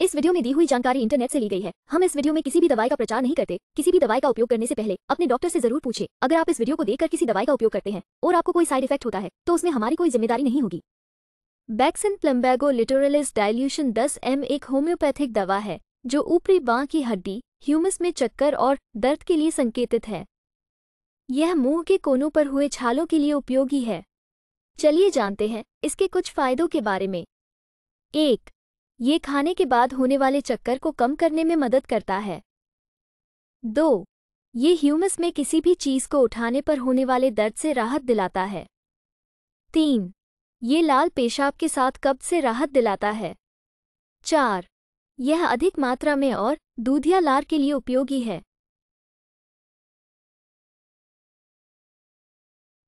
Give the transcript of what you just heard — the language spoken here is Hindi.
इस वीडियो में दी हुई जानकारी इंटरनेट से ली गई है हम इस वीडियो में किसी भी दवाई का प्रचार नहीं करते किसी भी दवाई का उपयोग करने से पहले अपने डॉक्टर से जरूर पूछे अगर आप इस वीडियो को देखकर किसी दवाई का उपयोग करते हैं और आपको कोई साइड इफेक्ट होता है तो उसमें हमारी कोई जिम्मेदारी नहीं होगी बैक्सिन प्लम्बेगो लिटोरलिस डायल्यूशन दस एम एक होम्योपैथिक दवा है जो ऊपरी बाँ की हड्डी ह्यूमस में चक्कर और दर्द के लिए संकेतित है यह मुंह के कोनों पर हुए छालों के लिए उपयोगी है चलिए जानते हैं इसके कुछ फायदों के बारे में एक ये खाने के बाद होने वाले चक्कर को कम करने में मदद करता है दो ये ह्यूमस में किसी भी चीज़ को उठाने पर होने वाले दर्द से राहत दिलाता है तीन ये लाल पेशाब के साथ कब्ज से राहत दिलाता है चार यह अधिक मात्रा में और दूधिया लार के लिए उपयोगी है